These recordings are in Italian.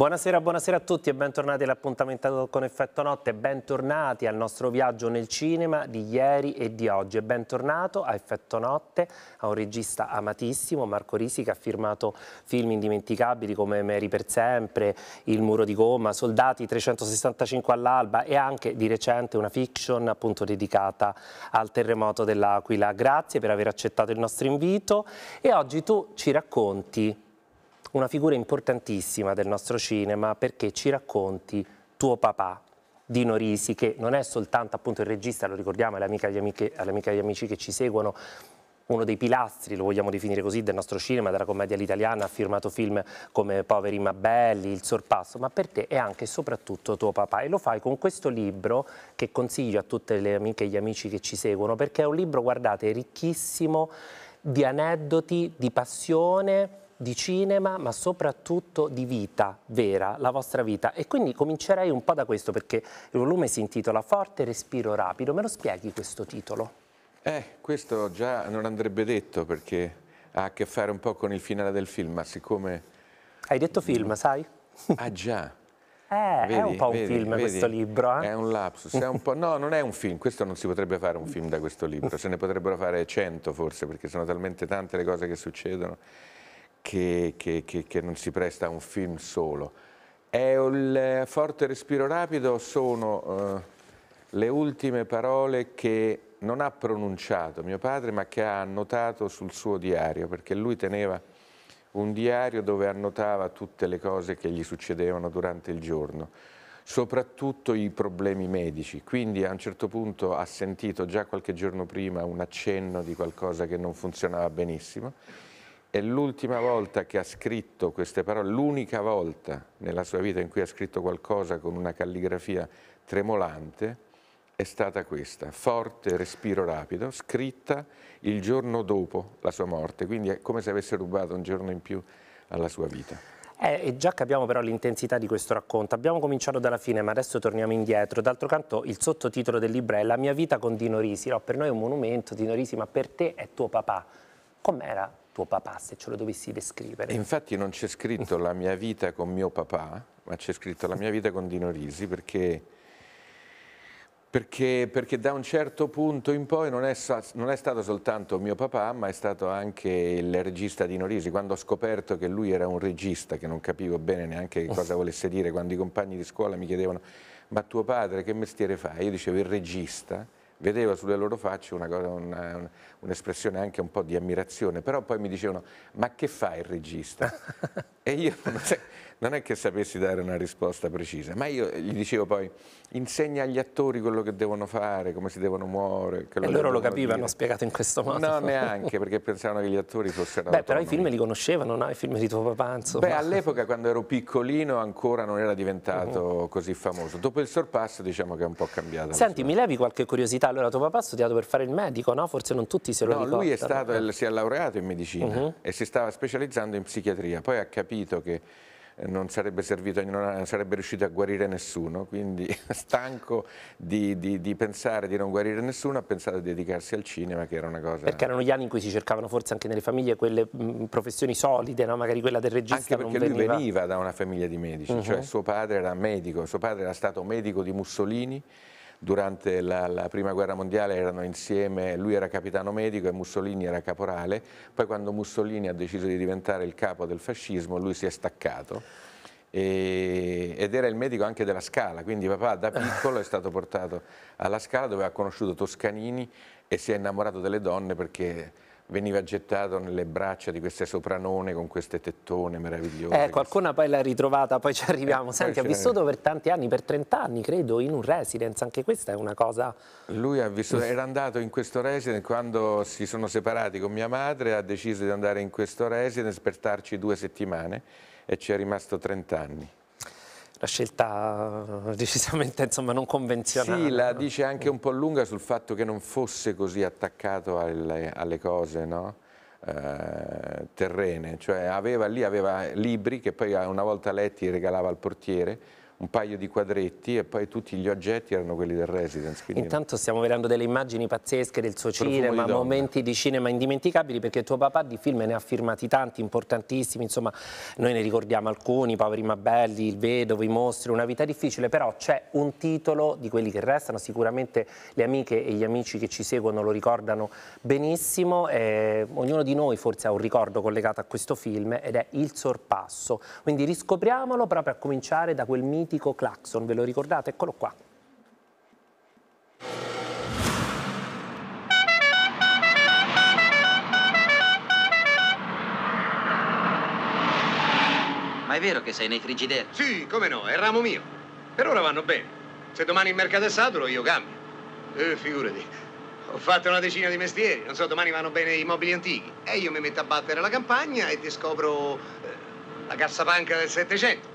Buonasera, buonasera, a tutti e bentornati all'appuntamento con Effetto Notte, bentornati al nostro viaggio nel cinema di ieri e di oggi e bentornato a Effetto Notte, a un regista amatissimo, Marco Risi, che ha firmato film indimenticabili come Mary per sempre, Il muro di gomma, Soldati 365 all'alba e anche di recente una fiction appunto dedicata al terremoto dell'Aquila. Grazie per aver accettato il nostro invito e oggi tu ci racconti una figura importantissima del nostro cinema perché ci racconti tuo papà, Dino Risi, che non è soltanto appunto il regista, lo ricordiamo, è l'amica agli amici che ci seguono, uno dei pilastri, lo vogliamo definire così, del nostro cinema, della commedia all'italiana, ha firmato film come Poveri Mabelli, Il sorpasso, ma per te è anche e soprattutto tuo papà e lo fai con questo libro che consiglio a tutte le amiche e gli amici che ci seguono perché è un libro, guardate, ricchissimo di aneddoti, di passione, di cinema, ma soprattutto di vita vera, la vostra vita. E quindi comincerei un po' da questo, perché il volume si intitola Forte respiro rapido. Me lo spieghi questo titolo? Eh, questo già non andrebbe detto, perché ha a che fare un po' con il finale del film, ma siccome... Hai detto film, sai? Ah già. Eh, vedi, è un po' un vedi, film vedi, questo libro. Eh? È un lapsus, è un no non è un film, questo non si potrebbe fare un film da questo libro, se ne potrebbero fare cento forse perché sono talmente tante le cose che succedono che, che, che, che non si presta a un film solo. È il eh, forte respiro rapido sono eh, le ultime parole che non ha pronunciato mio padre ma che ha annotato sul suo diario perché lui teneva un diario dove annotava tutte le cose che gli succedevano durante il giorno soprattutto i problemi medici quindi a un certo punto ha sentito già qualche giorno prima un accenno di qualcosa che non funzionava benissimo è l'ultima volta che ha scritto queste parole, l'unica volta nella sua vita in cui ha scritto qualcosa con una calligrafia tremolante, è stata questa, forte respiro rapido, scritta il giorno dopo la sua morte, quindi è come se avesse rubato un giorno in più alla sua vita. Eh, già capiamo però l'intensità di questo racconto, abbiamo cominciato dalla fine ma adesso torniamo indietro, d'altro canto il sottotitolo del libro è La mia vita con Dino Risi, no, per noi è un monumento Dino Risi ma per te è tuo papà, com'era tuo papà, se ce lo dovessi descrivere? E infatti non c'è scritto la mia vita con mio papà, ma c'è scritto la mia vita con Dino Risi, perché, perché, perché da un certo punto in poi non è, non è, stato soltanto mio papà, ma è stato anche il regista Dino Risi. Quando ho scoperto che lui era un regista, che non capivo bene neanche cosa volesse dire, quando i compagni di scuola mi chiedevano ma tuo padre che mestiere fa? Io dicevo il regista vedeva sulle loro facce un'espressione un, un anche un po' di ammirazione, però poi mi dicevano ma che fa il regista? e io non sai, non è che sapessi dare una risposta precisa, ma io gli dicevo poi insegna agli attori quello che devono fare, come si devono muovere. E loro lo capivano, dire. spiegato in questo modo. No, neanche, perché pensavano che gli attori fossero Beh, autonomi. però i film li conoscevano, no? I film di tuo papà, insomma. Beh, all'epoca quando ero piccolino ancora non era diventato uh mm-hmm. -huh. così famoso. Dopo il sorpasso diciamo che è un po' cambiato. Senti, mi levi qualche curiosità? Allora, tuo papà ha studiato per fare il medico, no? Forse non tutti se lo no, ricordano. lui è stato, eh. si è laureato in medicina uh mm-hmm. -huh. e si stava specializzando in psichiatria. Poi ha capito che eh, non sarebbe servito, non sarebbe riuscito a guarire nessuno, quindi stanco di, di, di, pensare di non guarire nessuno, ha pensato di dedicarsi al cinema che era una cosa... Perché erano gli anni in cui si cercavano forse anche nelle famiglie quelle professioni solide, no? magari quella del regista Anche perché lui veniva... veniva... da una famiglia di medici, uh -huh. cioè mhm. suo padre era medico, suo padre era stato medico di Mussolini durante la, la, prima guerra mondiale erano insieme, lui era capitano medico e Mussolini era caporale, poi quando Mussolini ha deciso di diventare il capo del fascismo lui si è staccato e, ed era il medico anche della Scala, quindi papà da piccolo è stato portato alla Scala dove ha conosciuto Toscanini e si è innamorato delle donne perché veniva gettato nelle braccia di queste sopranone con queste tettone meravigliose. Eh, qualcuna poi l'ha ritrovata, poi ci arriviamo. Eh, Senti, ha vissuto per tanti anni, per 30 anni credo, in un residence, anche questa è una cosa... Lui vissuto, era andato in questo residence quando si sono separati con mia madre, ha deciso di andare in questo residence per starci due settimane e ci è rimasto 30 anni la scelta eh, decisamente insomma, non convenzionale. Sì, la dice anche un po' lunga sul fatto che non fosse così attaccato alle, alle cose no? eh, terrene, cioè aveva lì aveva libri che poi una volta letti regalava al portiere, un paio di quadretti e poi tutti gli oggetti erano quelli del Residence. Intanto stiamo vedendo delle immagini pazzesche del suo cinema, di momenti di cinema indimenticabili perché tuo papà di film ne ha firmati tanti, importantissimi, insomma noi ne ricordiamo alcuni, Poveri ma belli, Il Vedovo, I Mostri, Una vita difficile, però c'è un titolo di quelli che restano, sicuramente le amiche e gli amici che ci seguono lo ricordano benissimo, eh, ognuno di noi forse ha un ricordo collegato a questo film ed è Il Sorpasso, quindi riscopriamolo proprio a cominciare da quel mito mitico clacson, ve lo ricordate? Eccolo qua. Ma è vero che sei nei frigider? Sì, come no, è ramo mio. Per ora vanno bene. Se domani il mercato è saturo, io cambio. Eh, figurati. Ho fatto una decina di mestieri, non so, domani vanno bene i mobili antichi. E io mi metto a battere la campagna e ti scopro eh, la cassapanca del Settecento.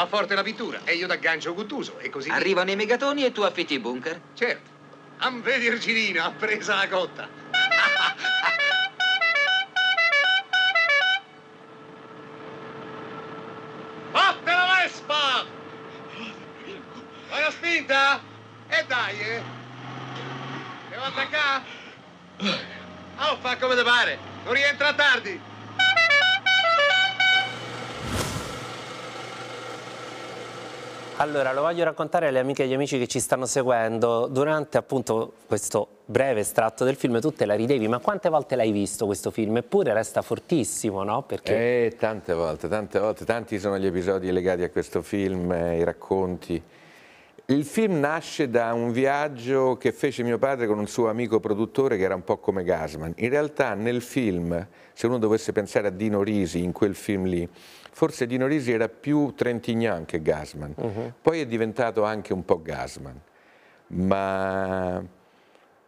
Ho forte la pittura e io d'aggancio Guttuso e così... Arrivano i megatoni e tu affitti i bunker? Certo. Amve Virgilina ha presa la cotta. Fatte la Vespa! Buona spinta? E eh dai, eh! Devo attaccare? Oh, fa come te pare. Non rientra tardi. Allora, lo voglio raccontare alle amiche e agli amici che ci stanno seguendo. Durante appunto questo breve estratto del film tu te la ridevi, ma quante volte l'hai visto questo film? Eppure resta fortissimo, no? Perché... Eh, tante volte, tante volte. Tanti sono gli episodi legati a questo film, eh, i racconti. Il film nasce da un viaggio che fece mio padre con un suo amico produttore che era un po' come Gasman. In realtà nel film, se uno dovesse pensare a Dino Risi in quel film lì, forse Dino Risi era più Trentignan che Gasman, uh mhm. -huh. poi è diventato anche un po' Gasman, ma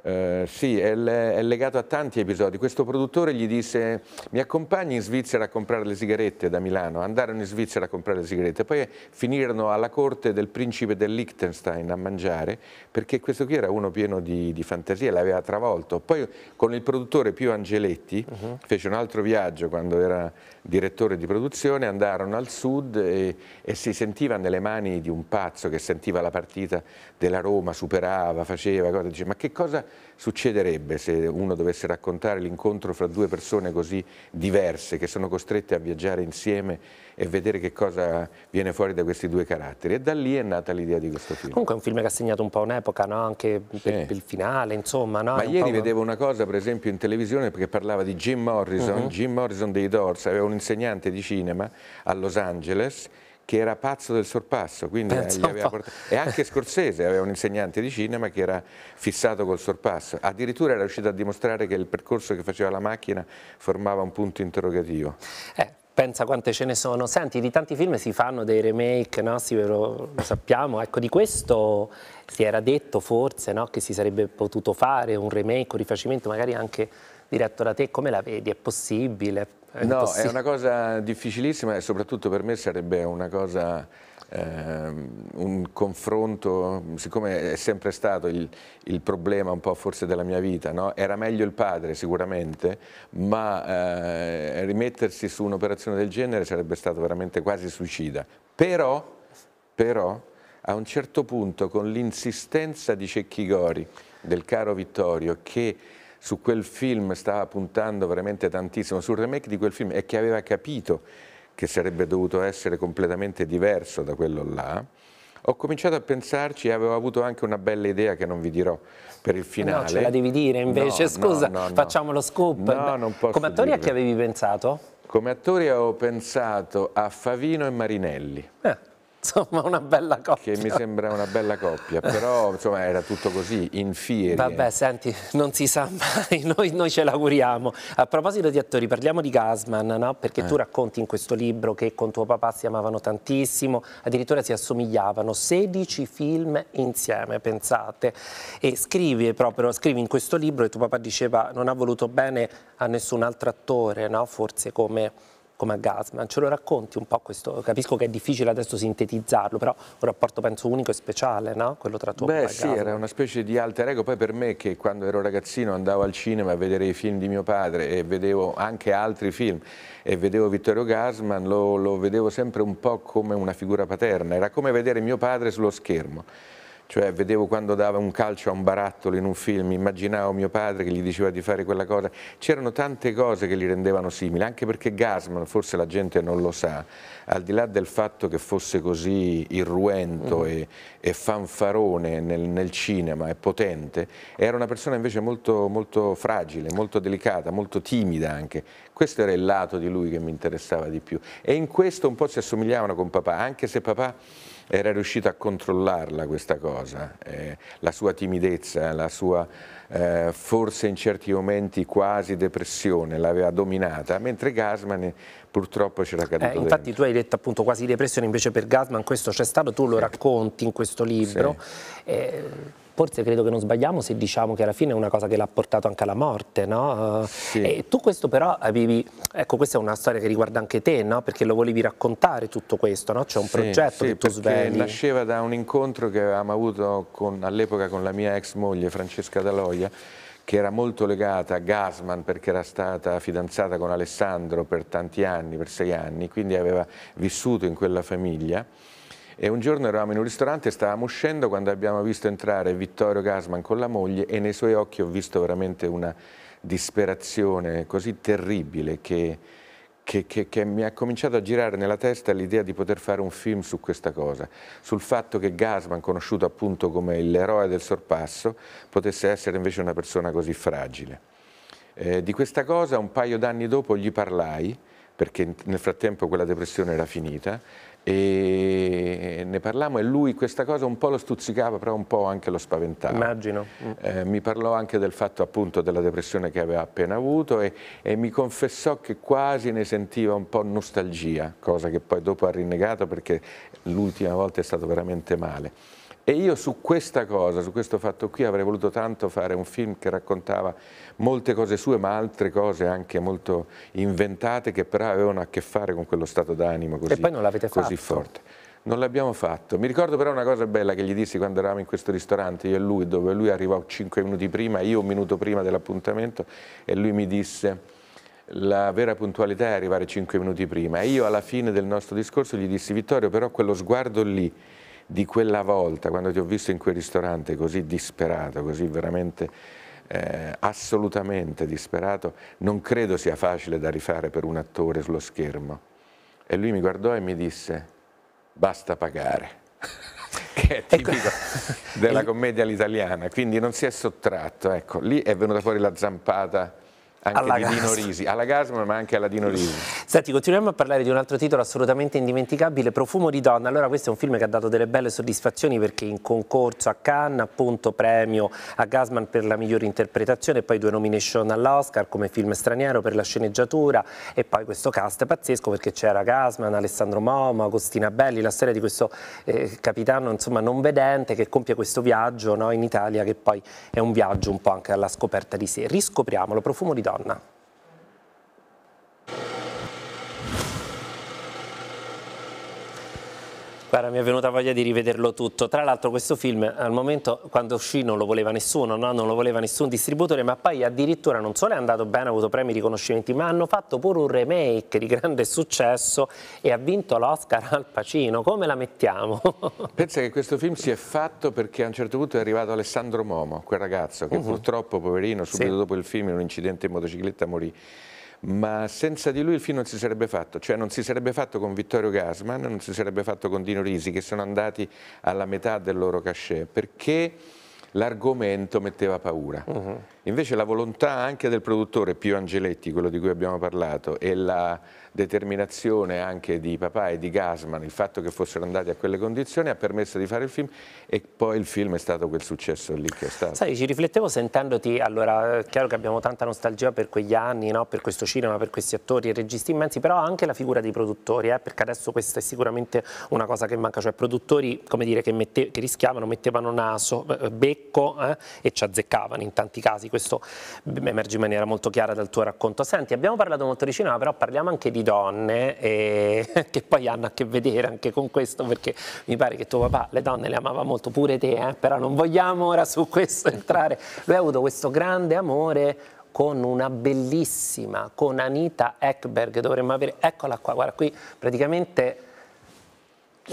eh, sì, è, è, legato a tanti episodi. Questo produttore gli disse mi accompagni in Svizzera a comprare le sigarette da Milano, andarono in Svizzera a comprare le sigarette, poi finirono alla corte del principe del Liechtenstein a mangiare, perché questo qui era uno pieno di, di fantasia, l'aveva travolto. Poi con il produttore Pio Angeletti uh mhm. -huh. fece un altro viaggio quando era direttore di produzione, andarono al sud e, e, si sentiva nelle mani di un pazzo che sentiva la partita della Roma, superava, faceva, cosa, dice, ma che cosa succederebbe se uno dovesse raccontare l'incontro fra due persone così diverse che sono costrette a viaggiare insieme e vedere che cosa viene fuori da questi due caratteri e da lì è nata l'idea di questo film. Comunque è un film che ha segnato un po' un'epoca no? anche sì. per, il finale insomma. No? Ma ieri un... vedevo una cosa per esempio in televisione perché parlava di Jim Morrison, uh mhm. -huh. Jim Morrison dei Doors aveva un insegnante di cinema a Los Angeles che era pazzo del sorpasso, quindi eh, portato... e anche Scorsese aveva un insegnante di cinema che era fissato col sorpasso, addirittura era riuscito a dimostrare che il percorso che faceva la macchina formava un punto interrogativo. Eh. Pensa quante ce ne sono. Senti, di tanti film si fanno dei remake, no? sì, lo sappiamo. Ecco, di questo si era detto forse no? che si sarebbe potuto fare un remake, un rifacimento magari anche diretto da te, come la vedi? È possibile? È no, possibile? è una cosa difficilissima e soprattutto per me sarebbe una cosa... Um, un confronto, siccome è sempre stato il, il, problema un po' forse della mia vita, no? era meglio il padre sicuramente, ma eh, rimettersi su un'operazione del genere sarebbe stato veramente quasi suicida. Però, però a un certo punto con l'insistenza di Cecchigori, del caro Vittorio, che su quel film stava puntando veramente tantissimo, sul remake di quel film e che aveva capito che sarebbe dovuto essere completamente diverso da quello là, ho cominciato a pensarci e avevo avuto anche una bella idea che non vi dirò per il finale. No, ce la devi dire invece, no, scusa, no, no, facciamo lo scoop. No, non posso Come attore a chi avevi pensato? Come attore ho pensato a Favino e Marinelli. Eh insomma una bella coppia. Che mi sembra una bella coppia, però insomma era tutto così, in fieri. Vabbè, senti, non si sa mai, noi, noi ce l'auguriamo. A proposito di attori, parliamo di Gasman, no? Perché eh. tu racconti in questo libro che con tuo papà si amavano tantissimo, addirittura si assomigliavano, 16 film insieme, pensate. E scrivi proprio, scrivi in questo libro e tuo papà diceva non ha voluto bene a nessun altro attore, no? Forse come come a Gasman. Ce lo racconti un po' questo? Capisco che è difficile adesso sintetizzarlo, però un rapporto penso unico e speciale, no? Quello tra tu Beh, e sì, era una specie di alter ego. Poi per me che quando ero ragazzino andavo al cinema a vedere i film di mio padre e vedevo anche altri film e vedevo Vittorio Gasman, lo, lo vedevo sempre un po' come una figura paterna. Era come vedere mio padre sullo schermo cioè vedevo quando dava un calcio a un barattolo in un film, immaginavo mio padre che gli diceva di fare quella cosa, c'erano tante cose che li rendevano simili, anche perché Gasman, forse la gente non lo sa, al di là del fatto che fosse così irruento mm. e, e, fanfarone nel, nel, cinema e potente, era una persona invece molto, molto fragile, molto delicata, molto timida anche, questo era il lato di lui che mi interessava di più e in questo un po' si assomigliavano con papà, anche se papà era riuscito a controllarla questa cosa, eh, la sua timidezza, la sua eh, forse in certi momenti quasi depressione l'aveva dominata, mentre Gasman purtroppo c'era caduto eh, Infatti dentro. tu hai detto appunto quasi depressione, invece per Gasman questo c'è stato, tu lo sì. racconti in questo libro. Sì. Eh, forse credo che non sbagliamo se diciamo che alla fine è una cosa che l'ha portato anche alla morte, no? Eh, sì. E tu questo però avevi, ecco questa è una storia che riguarda anche te, no? Perché lo volevi raccontare tutto questo, no? C'è un sì, progetto sì, che tu svegli. Sì, nasceva da un incontro che avevamo avuto all'epoca con la mia ex moglie Francesca Daloia, che era molto legata a Gasman perché era stata fidanzata con Alessandro per tanti anni, per sei anni, quindi aveva vissuto in quella famiglia e un giorno eravamo in un ristorante, e stavamo uscendo quando abbiamo visto entrare Vittorio Gasman con la moglie e nei suoi occhi ho visto veramente una disperazione così terribile che, che, che, che mi ha cominciato a girare nella testa l'idea di poter fare un film su questa cosa, sul fatto che Gasman, conosciuto appunto come l'eroe del sorpasso, potesse essere invece una persona così fragile. Eh, di questa cosa un paio d'anni dopo gli parlai, perché nel frattempo quella depressione era finita, e ne parlammo e lui questa cosa un po' lo stuzzicava però un po' anche lo spaventava immagino eh, mi parlò anche del fatto appunto della depressione che aveva appena avuto e, e, mi confessò che quasi ne sentiva un po' nostalgia cosa che poi dopo ha rinnegato perché l'ultima volta è stato veramente male e io su questa cosa, su questo fatto qui, avrei voluto tanto fare un film che raccontava molte cose sue, ma altre cose anche molto inventate, che però avevano a che fare con quello stato d'animo così, e poi non l'avete così fatto. forte. Non l'abbiamo fatto. Mi ricordo però una cosa bella che gli dissi quando eravamo in questo ristorante, io e lui, dove lui arrivò 5 minuti prima, io un minuto prima dell'appuntamento, e lui mi disse la vera puntualità è arrivare 5 minuti prima. E io alla fine del nostro discorso gli dissi, Vittorio, però quello sguardo lì di quella volta, quando ti ho visto in quel ristorante così disperato, così veramente eh, assolutamente disperato, non credo sia facile da rifare per un attore sullo schermo. E lui mi guardò e mi disse, basta pagare. che è ecco. tipico della commedia all'italiana, quindi non si è sottratto. Ecco, lì è venuta fuori la zampata anche alla di Dino Risi, alla Gasman ma anche alla Dino Risi. Senti, continuiamo a parlare di un altro titolo assolutamente indimenticabile, Profumo di donna. Allora questo è un film che ha dato delle belle soddisfazioni perché in concorso a Cannes, appunto premio a Gasman per la migliore interpretazione poi due nomination all'Oscar come film straniero per la sceneggiatura e poi questo cast pazzesco perché c'era Gasman, Alessandro Momo, Agostina Belli, la storia di questo eh, capitano insomma non vedente che compie questo viaggio no, in Italia che poi è un viaggio un po' anche alla scoperta di sé. Riscopriamolo, Profumo di donna. n 那。Guarda, mi è venuta voglia di rivederlo tutto. Tra l'altro questo film al momento quando uscì non lo voleva nessuno, no? non lo voleva nessun distributore, ma poi addirittura non solo è andato bene, ha avuto premi e riconoscimenti, ma hanno fatto pure un remake di grande successo e ha vinto l'Oscar al Pacino. Come la mettiamo? Pensa che questo film si è fatto perché a un certo punto è arrivato Alessandro Momo, quel ragazzo che uh mhm. -huh. purtroppo, poverino, subito sì. dopo il film in un incidente in motocicletta morì ma senza di lui il film non si sarebbe fatto, cioè non si sarebbe fatto con Vittorio Gasman, non si sarebbe fatto con Dino Risi, che sono andati alla metà del loro cachet, perché l'argomento metteva paura. Uh mhm. -huh. Invece la volontà anche del produttore Pio Angeletti, quello di cui abbiamo parlato, e la determinazione anche di papà e di Gasman, il fatto che fossero andati a quelle condizioni ha permesso di fare il film e poi il film è stato quel successo lì che è stato. Sai, ci riflettevo sentendoti, allora è chiaro che abbiamo tanta nostalgia per quegli anni, no? per questo cinema, per questi attori e registi immensi, però anche la figura dei produttori, eh? perché adesso questa è sicuramente una cosa che manca, cioè produttori come dire, che, mette, che rischiavano, mettevano naso, eh, eh, becco eh? e ci azzeccavano in tanti casi, questo emerge in maniera molto chiara dal tuo racconto. Senti, abbiamo parlato molto di cinema, però parliamo anche di donne e, che poi hanno a che vedere anche con questo perché mi pare che tuo papà le donne le amava molto pure te, eh? però non vogliamo ora su questo entrare. Lui ha avuto questo grande amore con una bellissima, con Anita Ekberg, dovremmo avere, eccola qua, guarda qui praticamente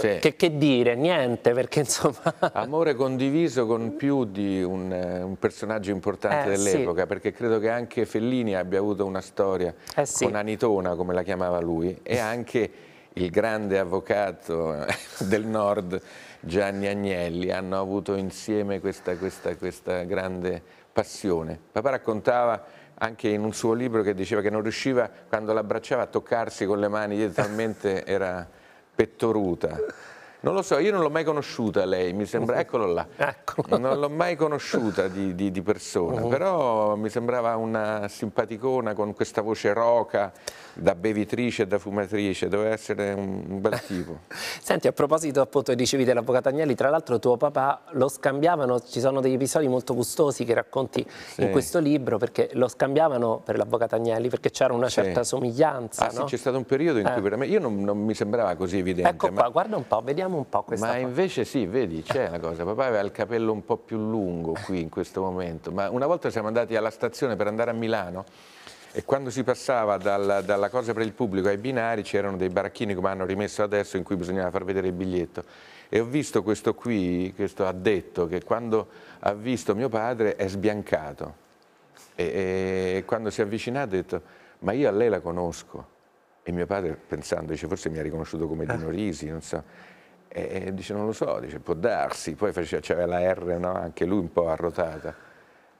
sì. Certo. Che, che, dire, niente, perché insomma... Amore condiviso con più di un, eh, un personaggio importante eh, dell'epoca, sì. perché credo che anche Fellini abbia avuto una storia eh, sì. con Anitona, come la chiamava lui, e anche il grande avvocato eh, del nord Gianni Agnelli hanno avuto insieme questa, questa, questa grande passione. Papà raccontava anche in un suo libro che diceva che non riusciva quando l'abbracciava a toccarsi con le mani, talmente era Pettoruta non lo so, io non l'ho mai conosciuta lei, mi sembra, uh-huh. eccolo là, eccolo. non l'ho mai conosciuta di, di, di persona, uh -huh. però mi sembrava una simpaticona con questa voce roca, da bevitrice e da fumatrice, doveva essere un bel tipo. Senti, a proposito appunto dicevi dell'avvocato Agnelli, tra l'altro tuo papà lo scambiavano, ci sono degli episodi molto gustosi che racconti sì. in questo libro, perché lo scambiavano per l'avvocato Agnelli, perché c'era una certa somiglianza. Ah no? sì, c'è stato un periodo in eh. cui veramente, io non, non, mi sembrava così evidente. Ecco ma... qua, guarda un po', vediamo Vediamo un po' questa Ma invece sì, vedi, c'è una cosa. Papà aveva il capello un po' più lungo qui in questo momento. Ma una volta siamo andati alla stazione per andare a Milano e quando si passava dal, dalla cosa per il pubblico ai binari c'erano dei baracchini come hanno rimesso adesso in cui bisognava far vedere il biglietto e ho visto questo qui, questo ha detto che quando ha visto mio padre è sbiancato e, e quando si è avvicinato ha detto ma io a lei la conosco e mio padre pensando dice forse mi ha riconosciuto come Dino eh. Risi non so e dice non lo so, dice può darsi, poi c'era la R no? anche lui un po' arrotata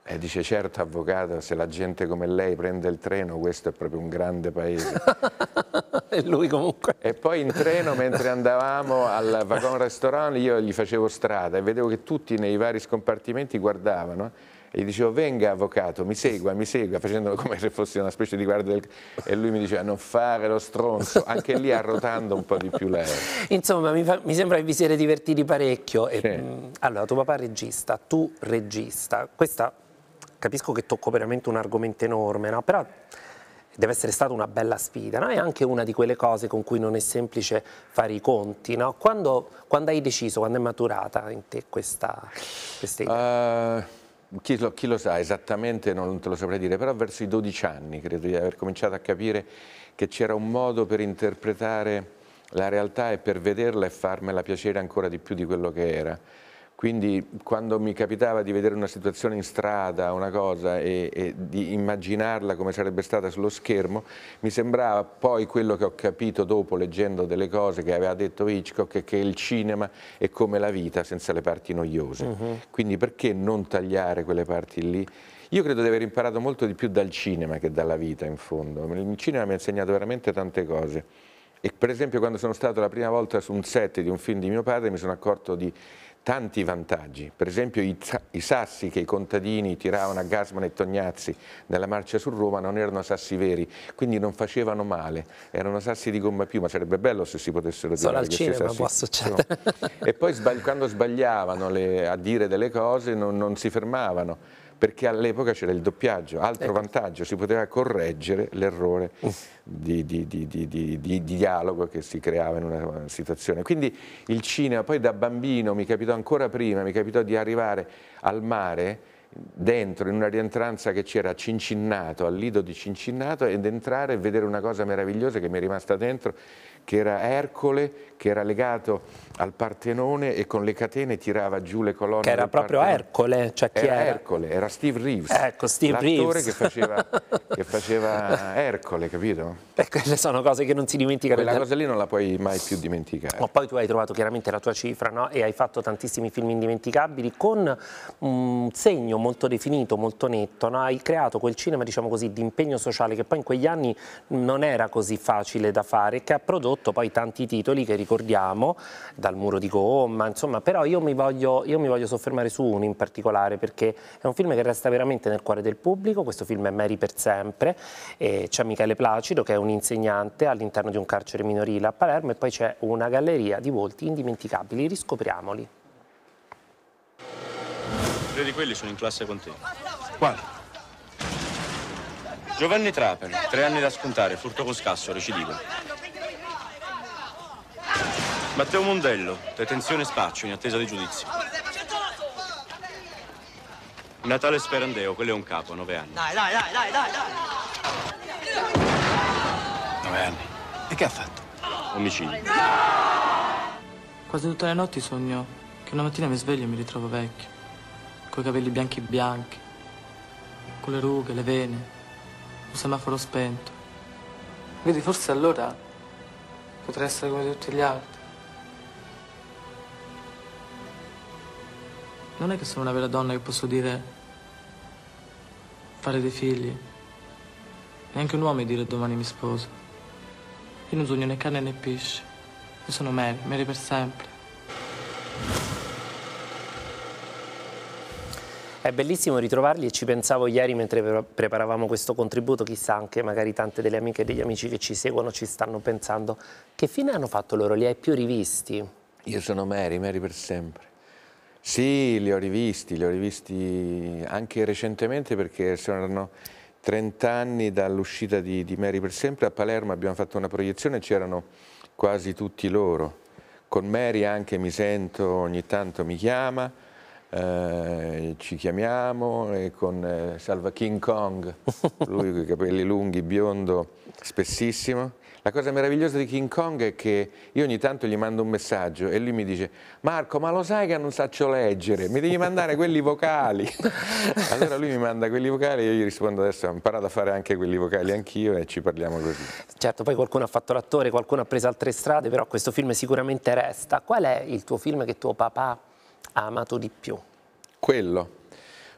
e dice certo avvocato se la gente come lei prende il treno questo è proprio un grande paese. e lui comunque. E poi in treno mentre andavamo al Vagon Restaurant io gli facevo strada e vedevo che tutti nei vari scompartimenti guardavano e gli dicevo venga avvocato, mi segua, mi segua, facendolo come se fosse una specie di guardia del... e lui mi diceva non fare lo stronzo, anche lì arrotando un po' di più lei. Insomma, mi, fa... mi sembra che vi siete divertiti parecchio. E... Sì. Mm, allora, tuo papà regista, tu regista, questa capisco che tocco veramente un argomento enorme, no? però deve essere stata una bella sfida, no? è anche una di quelle cose con cui non è semplice fare i conti. No? Quando, quando, hai deciso, quando è maturata in te questa, questa idea? Uh chi lo, chi lo, sa esattamente non te lo saprei dire, però verso i 12 anni credo di aver cominciato a capire che c'era un modo per interpretare la realtà e per vederla e farmela piacere ancora di più di quello che era. Quindi quando mi capitava di vedere una situazione in strada, una cosa, e, e, di immaginarla come sarebbe stata sullo schermo, mi sembrava poi quello che ho capito dopo leggendo delle cose che aveva detto Hitchcock, che il cinema è come la vita senza le parti noiose. Uh mm-hmm. -huh. Quindi perché non tagliare quelle parti lì? Io credo di aver imparato molto di più dal cinema che dalla vita in fondo. Il cinema mi ha insegnato veramente tante cose. E per esempio quando sono stato la prima volta su un set di un film di mio padre mi sono accorto di tanti vantaggi, per esempio i, i sassi che i contadini tiravano a Gasman e Tognazzi nella marcia su Roma non erano sassi veri, quindi non facevano male, erano sassi di gomma più, ma sarebbe bello se si potessero dire. Solo al cinema sassi... può succedere. E poi quando sbagliavano le, a dire delle cose non, non si fermavano perché all'epoca c'era il doppiaggio, altro ecco. vantaggio, si poteva correggere l'errore mm. di, di, di, di, dialogo che si creava in una situazione. Quindi il cinema, poi da bambino mi capitò ancora prima, mi capitò di arrivare al mare, dentro in una rientranza che c'era a Cincinnato, al lido di Cincinnato ed entrare e vedere una cosa meravigliosa che mi è rimasta dentro che era Ercole, che era legato al Partenone e con le catene tirava giù le colonne. Che era proprio Partenone. Ercole, cioè chi era, era? Ercole, era Steve Reeves. Ecco, Steve Reeves. Che faceva, che faceva Ercole, capito? E quelle sono cose che non si dimenticano. Quella cosa lì non la puoi mai più dimenticare. Ma poi tu hai trovato chiaramente la tua cifra, no? E hai fatto tantissimi film indimenticabili con un segno molto definito, molto netto, no? Hai creato quel cinema, diciamo così, di impegno sociale che poi in quegli anni non era così facile da fare, che ha prodotto prodotto poi tanti titoli che ricordiamo, dal muro di gomma, insomma, però io mi voglio, io mi voglio soffermare su uno in particolare perché è un film che resta veramente nel cuore del pubblico, questo film è Mary per sempre, c'è Michele Placido che è un insegnante all'interno di un carcere minorile a Palermo e poi c'è una galleria di volti indimenticabili, riscopriamoli. tre di quelli sono in classe con te. Quale? Giovanni Trapani, tre anni da scontare, furto con scasso, recidivo. Matteo Mondello, detenzione spaccio in attesa di giudizio. Natale Sperandeo, quello è un capo, a nove anni. Dai, dai, dai, dai, dai, dai. Nove anni. E che ha fatto? Omicidio. No! Quasi tutte le notti sogno che una mattina mi sveglio e mi ritrovo vecchio. Coi capelli bianchi bianchi, con le rughe, le vene, un semaforo spento. Vedi, forse allora potrei essere come tutti gli altri. non è che sono una vera donna che posso dire fare dei figli. Neanche un uomo dire domani mi sposo. Io non sogno né carne né pesce. Io sono Mary, Mary per sempre. È bellissimo ritrovarli e ci pensavo ieri mentre preparavamo questo contributo, chissà anche magari tante delle amiche e degli amici che ci seguono ci stanno pensando che fine hanno fatto loro, li hai più rivisti? Io sono Mary, Mary per sempre. Sì, li ho rivisti, li ho rivisti anche recentemente perché sono 30 anni dall'uscita di, di Mary per sempre. A Palermo abbiamo fatto una proiezione e c'erano quasi tutti loro. Con Mary anche mi sento, ogni tanto mi chiama, eh, ci chiamiamo e con eh, Salva King Kong, lui con i capelli lunghi, biondo, spessissimo la cosa meravigliosa di King Kong è che io ogni tanto gli mando un messaggio e lui mi dice Marco ma lo sai che non saccio leggere, mi devi mandare quelli vocali. allora lui mi manda quelli vocali e io gli rispondo adesso ho imparato a fare anche quelli vocali anch'io e ci parliamo così. Certo, poi qualcuno ha fatto l'attore, qualcuno ha preso altre strade, però questo film sicuramente resta. Qual è il tuo film che tuo papà ha amato di più? Quello.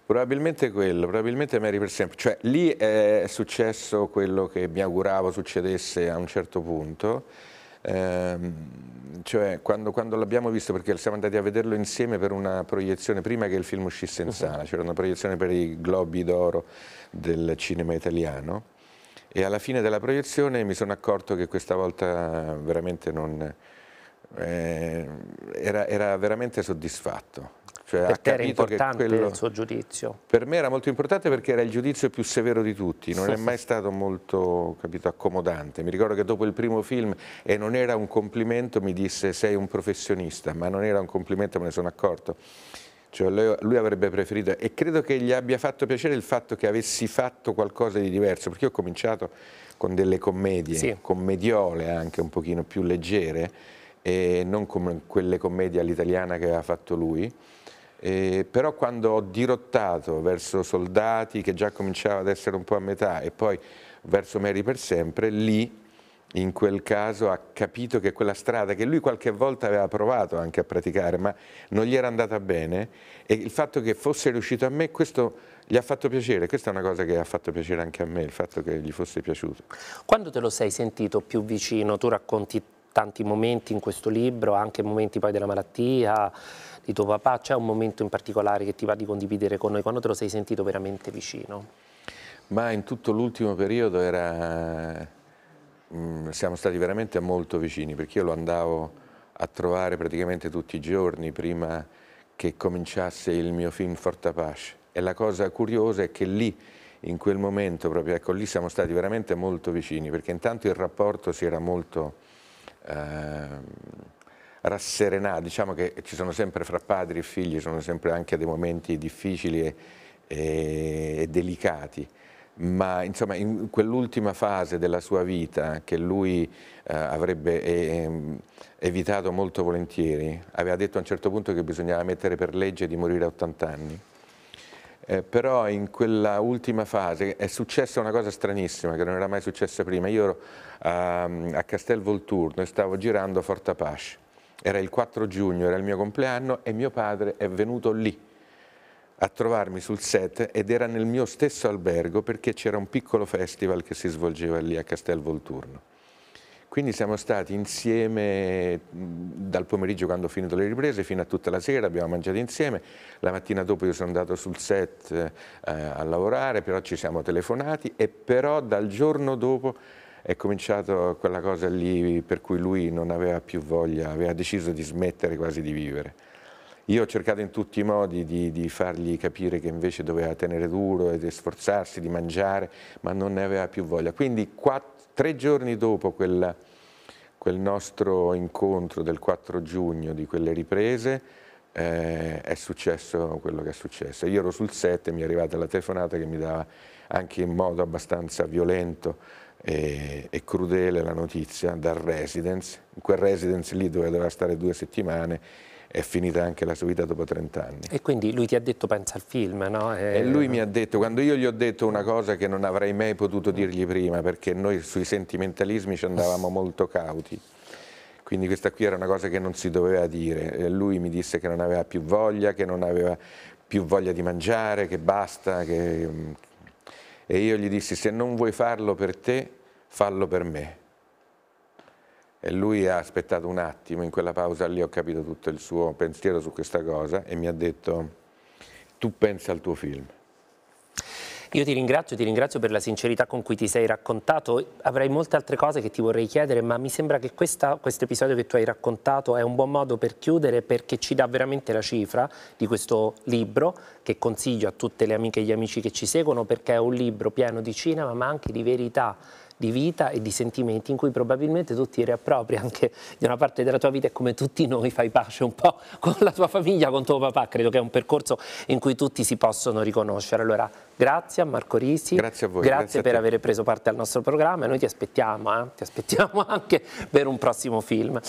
Probabilmente quello, probabilmente Mary per sempre. Cioè lì è successo quello che mi auguravo succedesse a un certo punto, ehm, cioè quando, quando l'abbiamo visto, perché siamo andati a vederlo insieme per una proiezione, prima che il film uscisse in mhm. sala, uh -huh. c'era una proiezione per i Globi d'Oro del cinema italiano e alla fine della proiezione mi sono accorto che questa volta veramente non... Eh, era, era veramente soddisfatto cioè, per te era importante quello... il suo giudizio? Per me era molto importante perché era il giudizio più severo di tutti, non è mai stato molto capito, accomodante. Mi ricordo che dopo il primo film, e non era un complimento, mi disse sei un professionista, ma non era un complimento, me ne sono accorto. Cioè, lui, lui, avrebbe preferito, e credo che gli abbia fatto piacere il fatto che avessi fatto qualcosa di diverso, perché io ho cominciato con delle commedie, sì. commediole anche un pochino più leggere, e non come quelle commedie all'italiana che aveva fatto lui eh, però quando ho dirottato verso soldati che già cominciava ad essere un po' a metà e poi verso Mary per sempre, lì in quel caso ha capito che quella strada che lui qualche volta aveva provato anche a praticare ma non gli era andata bene e il fatto che fosse riuscito a me questo gli ha fatto piacere, questa è una cosa che ha fatto piacere anche a me, il fatto che gli fosse piaciuto. Quando te lo sei sentito più vicino, tu racconti tanti momenti in questo libro, anche momenti poi della malattia, di tuo papà, c'è un momento in particolare che ti va di condividere con noi, quando te lo sei sentito veramente vicino? Ma in tutto l'ultimo periodo era... Mm, siamo stati veramente molto vicini, perché io lo andavo a trovare praticamente tutti i giorni prima che cominciasse il mio film Forte Apache. E la cosa curiosa è che lì, in quel momento, proprio ecco lì, siamo stati veramente molto vicini, perché intanto il rapporto si era molto Ehm, rasserenare, diciamo che ci sono sempre fra padri e figli, sono sempre anche dei momenti difficili e, e, e delicati, ma insomma in quell'ultima fase della sua vita che lui eh, avrebbe eh, evitato molto volentieri, aveva detto a un certo punto che bisognava mettere per legge di morire a 80 anni, eh, però in quella ultima fase è successa una cosa stranissima che non era mai successa prima. Io ero a, ehm, a Castel Volturno e stavo girando a Forte Apache. Era il 4 giugno, era il mio compleanno e mio padre è venuto lì a trovarmi sul set ed era nel mio stesso albergo perché c'era un piccolo festival che si svolgeva lì a Castel Volturno. Quindi siamo stati insieme dal pomeriggio quando ho finito le riprese fino a tutta la sera, abbiamo mangiato insieme, la mattina dopo io sono andato sul set eh, a lavorare, però ci siamo telefonati e però dal giorno dopo è cominciata quella cosa lì per cui lui non aveva più voglia, aveva deciso di smettere quasi di vivere. Io ho cercato in tutti i modi di, di, fargli capire che invece doveva tenere duro e sforzarsi di mangiare, ma non ne aveva più voglia. Quindi quattro, tre giorni dopo quella, quel nostro incontro del 4 giugno di quelle riprese, eh, è successo quello che è successo. Io ero sul set e mi è arrivata la telefonata che mi dava anche in modo abbastanza violento e, e, crudele la notizia dal residence, in quel residence lì dove doveva stare due settimane è finita anche la sua vita dopo 30 anni. E quindi lui ti ha detto pensa al film, no? E... e eh, lui mi ha detto, quando io gli ho detto una cosa che non avrei mai potuto dirgli prima, perché noi sui sentimentalismi ci andavamo molto cauti, quindi questa qui era una cosa che non si doveva dire. E lui mi disse che non aveva più voglia, che non aveva più voglia di mangiare, che basta, che... Mm, e io gli dissi se non vuoi farlo per te, fallo per me e lui ha aspettato un attimo, in quella pausa lì ho capito tutto il suo pensiero su questa cosa e mi ha detto tu pensa al tuo film. Io ti ringrazio, ti ringrazio per la sincerità con cui ti sei raccontato. Avrei molte altre cose che ti vorrei chiedere, ma mi sembra che questo episodio che tu hai raccontato è un buon modo per chiudere perché ci dà veramente la cifra di questo libro che consiglio a tutte le amiche e gli amici che ci seguono perché è un libro pieno di cinema ma anche di verità di vita e di sentimenti in cui probabilmente tu ti riappropri anche di una parte della tua vita e come tutti noi fai pace un po' con la tua famiglia, con tuo papà, credo che è un percorso in cui tutti si possono riconoscere. Allora, grazie a Marco Risi, grazie a voi, grazie, grazie per aver preso parte al nostro programma e noi ti aspettiamo, eh? ti aspettiamo anche per un prossimo film.